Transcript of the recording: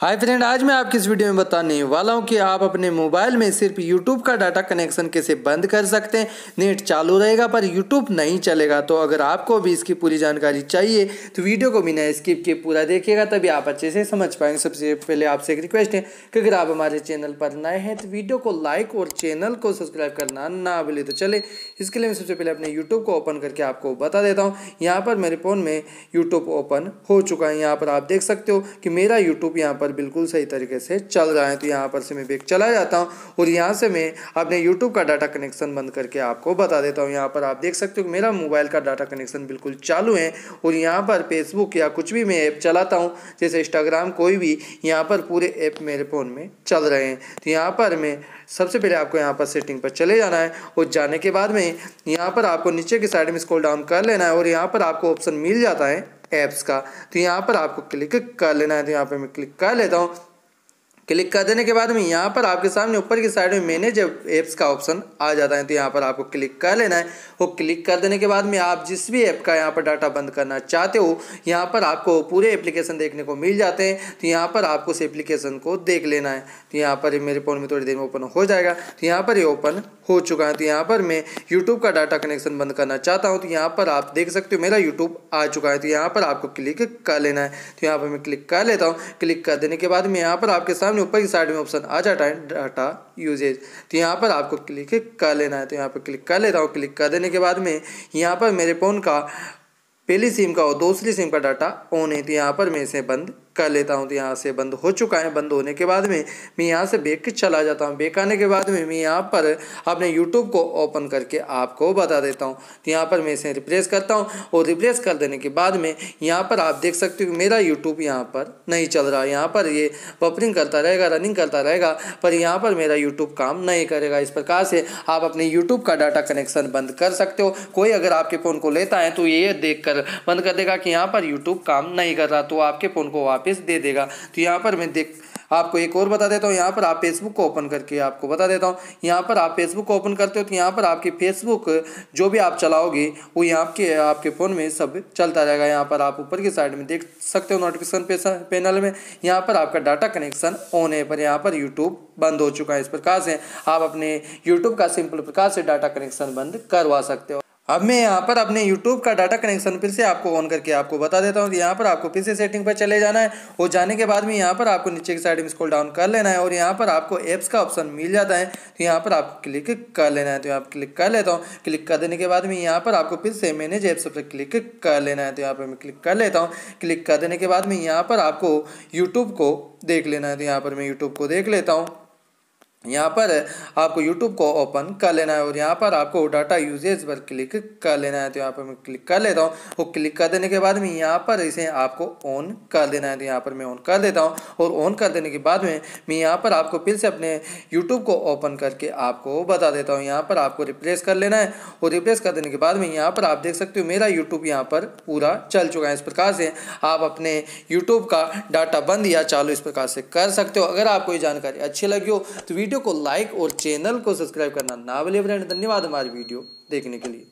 hi friend आज मैं आपकी इस वीडियो में बताने वाला हूं कि आप अपने मोबाइल में सिर्फ यूट्यूब का डाटा कनेक्शन कैसे बंद कर सकते हैं नेट चालू रहेगा पर यूट्यूब नहीं चलेगा तो अगर आपको भी इसकी पूरी जानकारी चाहिए तो वीडियो को बिना स्किप किए पूरा देखिएगा तभी आप अच्छे से समझ पाएंगे सबसे पहले आपसे एक रिक्वेस्ट है कि अगर आप हमारे चैनल पर नए हैं तो वीडियो को लाइक और चैनल को सब्सक्राइब करना ना भूले तो चले इसके लिए मैं सबसे पहले अपने यूट्यूब को ओपन करके आपको बता देता हूँ यहाँ पर मेरे फ़ोन में यूट्यूब ओपन हो चुका है यहाँ पर आप देख सकते हो कि मेरा यूट्यूब यहाँ पर पर बिल्कुल सही तरीके से चल रहा है तो यहाँ पर से मैं बेग चला जाता हूँ और यहाँ से मैं अपने यूट्यूब का डाटा कनेक्शन बंद करके आपको बता देता हूँ यहाँ पर आप देख सकते हो मेरा मोबाइल का डाटा कनेक्शन बिल्कुल चालू है और यहाँ पर फेसबुक या कुछ भी मैं ऐप चलाता हूँ जैसे इंस्टाग्राम कोई भी यहाँ पर पूरे ऐप मेरे फ़ोन में चल रहे हैं तो यहाँ पर मैं सबसे पहले आपको यहाँ पर सेटिंग पर चले जाना है और जाने के बाद में यहाँ पर आपको नीचे की साइड में स्क्रॉल डाउन कर लेना है और यहाँ पर आपको ऑप्शन मिल जाता है ऐप्स का तो यहाँ पर आपको क्लिक कर लेना है तो यहाँ पर मैं क्लिक कर लेता हूँ क्लिक कर देने के बाद में यहाँ पर आपके सामने ऊपर की साइड में मैनेज ऐप्स का ऑप्शन आ जाता है तो यहाँ पर आपको क्लिक कर लेना है वो क्लिक कर देने के बाद में आप जिस भी ऐप का यहाँ पर डाटा बंद करना चाहते हो यहाँ पर आपको पूरे एप्लीकेशन देखने को मिल जाते हैं तो यहाँ पर आपको उस एप्लीकेशन को देख लेना है तो यहाँ पर मेरे फ़ोन में थोड़ी देर में ओपन हो जाएगा तो यहाँ पर ये ओपन हो चुका है तो यहाँ पर मैं यूट्यूब का डाटा कनेक्शन बंद करना चाहता हूँ तो यहाँ पर आप देख सकते हो मेरा यूट्यूब आ चुका है तो यहाँ पर आपको क्लिक कर लेना है तो यहाँ पर मैं क्लिक कर लेता हूँ क्लिक कर देने के बाद में यहाँ पर आपके सामने सामने ऊपर की साइड में ऑप्शन आ जाता है डाटा यूजेज तो यहाँ पर आपको क्लिक कर लेना है तो यहाँ पर क्लिक कर लेता हूँ क्लिक कर देने के बाद में यहाँ पर मेरे फ़ोन का पहली सिम का और दूसरी सिम का डाटा ऑन है तो यहाँ पर मैं इसे बंद कर लेता हूँ तो यहाँ से बंद हो चुका है बंद होने के बाद में मैं यहाँ से बेक चला जाता हूँ बेक आने के बाद में मैं यहाँ पर अपने यूट्यूब को ओपन करके आपको बता देता हूँ तो यहाँ पर मैं इसे रिप्लेस करता हूँ और रिप्लेस कर देने के बाद में यहाँ पर आप देख सकते हो मेरा यूट्यूब यहाँ पर नहीं चल रहा यहाँ पर ये वपरिंग करता रहेगा रनिंग करता रहेगा पर यहाँ पर मेरा यूट्यूब काम नहीं करेगा इस प्रकार से आप अपने यूट्यूब का डाटा कनेक्शन बंद कर सकते हो कोई अगर आपके फ़ोन को लेता है तो ये देख कर बंद कर देगा कि यहाँ पर यूट्यूब काम नहीं कर रहा तो आपके फ़ोन को वापस वापस दे देगा तो यहाँ पर मैं देख आपको एक और बता देता हूँ यहाँ पर आप फेसबुक को ओपन करके आपको बता देता हूँ यहाँ पर आप फेसबुक को ओपन करते हो तो यहाँ पर आपकी फेसबुक जो भी आप चलाओगे वो यहाँ के आपके फ़ोन में सब चलता रहेगा यहाँ पर आप ऊपर की साइड में देख सकते हो नोटिफिकेशन पैनल में यहाँ पर आपका डाटा कनेक्शन ऑन है पर यहाँ पर यूट्यूब बंद हो चुका है इस प्रकार से आप अपने यूट्यूब का सिंपल प्रकार से डाटा कनेक्शन बंद करवा सकते हो अब मैं यहाँ पर अपने YouTube का डाटा कनेक्शन फिर से आपको ऑन करके आपको बता देता हूँ कि यहाँ पर आपको फिर से सेटिंग पर चले जाना है और जाने के बाद में यहाँ पर आपको नीचे की साइड में स्क्रॉल डाउन कर लेना है और यहाँ पर आपको ऐप्स का ऑप्शन मिल जाता है तो यहाँ पर आप क्लिक कर लेना है तो यहाँ पर क्लिक कर लेता हूँ क्लिक कर देने के बाद में यहाँ पर आपको फिर से मैनेज ऐप्स पर क्लिक कर लेना है तो यहाँ पर मैं क्लिक कर लेता हूँ क्लिक कर देने के बाद में यहाँ पर आपको यूट्यूब को देख लेना है तो यहाँ पर मैं यूट्यूब को देख लेता हूँ यहाँ पर आपको YouTube को ओपन कर लेना है और यहाँ पर आपको डाटा यूजेज पर क्लिक कर लेना है तो यहाँ पर मैं क्लिक कर लेता हूँ और क्लिक कर देने के बाद में यहाँ पर इसे आपको ऑन कर देना है तो यहाँ पर मैं ऑन कर देता हूँ और ऑन कर देने के बाद में मैं यहाँ पर आपको फिर से अपने यूट्यूब को ओपन करके आपको बता देता हूँ यहाँ पर आपको रिप्लेस कर लेना है और रिप्लेस कर देने के बाद में यहाँ पर आप देख सकते हो मेरा यूट्यूब यहाँ पर पूरा चल चुका है इस प्रकार से आप अपने यूट्यूब का डाटा बंद या चालू इस प्रकार से कर सकते हो अगर आपको ये जानकारी अच्छी लगी हो तो वीडियो वीडियो को लाइक और चैनल को सब्सक्राइब करना ना भूलिए फ्रेंड धन्यवाद हमारी वीडियो देखने के लिए